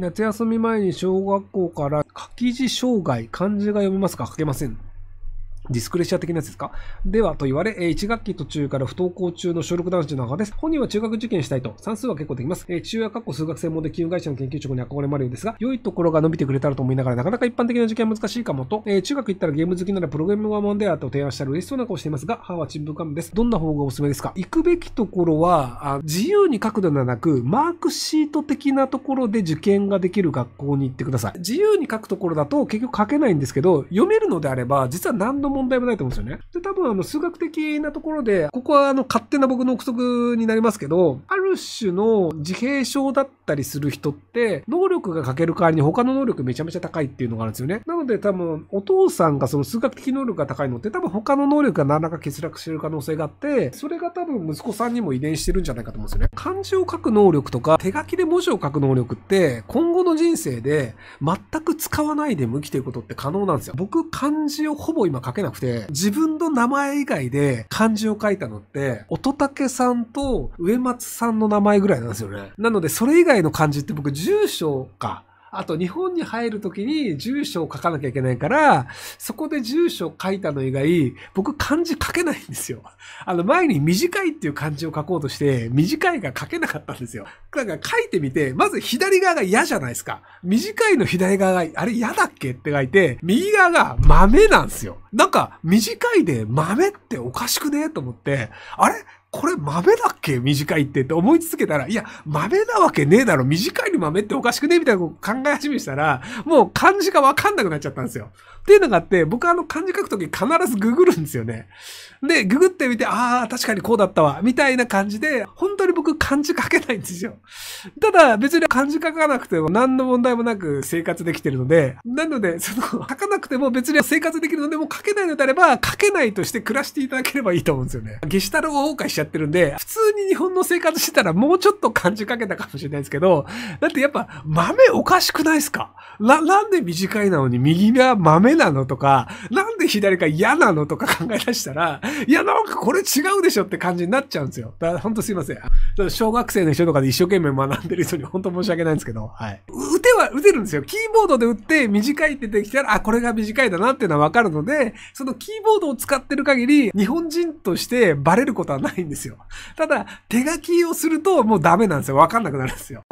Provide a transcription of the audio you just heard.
夏休み前に小学校から書き字障害、漢字が読めますか書けません。ディスクレッシャー的なやつですかでは、と言われ、え1学期途中から不登校中の小6男子の母です。本人は中学受験したいと、算数は結構できます。え親かっこ数学専門で金融会社の研究職に憧れもあるようですが、良いところが伸びてくれたらと思いながら、なかなか一般的な受験は難しいかもと、え中学行ったらゲーム好きならプログラムが問んでやと提案したら嬉しそうな顔していますが、母はちんぷかです。どんな方がおすすめですか行くべきところは、自由に書くのではなく、マークシート的なところで受験ができる学校に行ってください。自由に書くところだと結局書けないんですけど、読めるのであれば、実は何度も問題もないと思うんですよね。で、多分あの数学的なところで、ここはあの勝手な僕の憶測になりますけど、あるる種の自閉症だったりする人って、能力が欠ける代わりに他の能力めちゃめちゃ高いっていうのがあるんですよね。なので多分、お父さんがその数学的能力が高いのって多分他の能力が何らか欠落してる可能性があって、それが多分息子さんにも遺伝してるんじゃないかと思うんですよね。漢字を書く能力とか、手書きで文字を書く能力って、今後の人生で全く使わないでも生きてることって可能なんですよ。僕、漢字をほぼ今書けなくて、自分の名前以外で漢字を書いたのって、乙武さんと上松さんのの名前ぐらいなんですよね。なので、それ以外の漢字って僕、住所か。あと、日本に入るときに住所を書かなきゃいけないから、そこで住所を書いたの以外、僕漢字書けないんですよ。あの、前に短いっていう漢字を書こうとして、短いが書けなかったんですよ。だから書いてみて、まず左側が嫌じゃないですか。短いの左側が、あれ嫌だっけって書いて、右側が豆なんですよ。なんか、短いで豆っておかしくねと思って、あれこれ豆だっけ短いってって思い続けたら、いや、豆なわけねえだろ。短いの豆っておかしくねみたいなこと考え始めしたら、もう漢字がわかんなくなっちゃったんですよ。っていうのがあって、僕はあの漢字書くとき必ずググるんですよね。で、ググってみて、ああ、確かにこうだったわ。みたいな感じで、本当に僕漢字書けないんですよ。ただ、別に漢字書かなくても何の問題もなく生活できてるので、なので、その、書かなくても別に生活できるので、もう書けないのであれば、書けないとして暮らしていただければいいと思うんですよね。ゲシタルをしちゃゃってるんで、普通に日本の生活してたらもうちょっと感じかけたかもしれないですけど、だってやっぱ豆おかしくないですかな、なんで短いなのに右が豆なのとか、な、で左か嫌なのとか考え出したら、いや、なんかこれ違うでしょって感じになっちゃうんですよ。だから本当すいません。小学生の人とかで一生懸命学んでる人に本当申し訳ないんですけど、はい。打ては打てるんですよ。キーボードで打って短いってできたら、あ、これが短いだなっていうのはわかるので、そのキーボードを使ってる限り、日本人としてバレることはないんですよ。ただ、手書きをするともうダメなんですよ。わかんなくなるんですよ。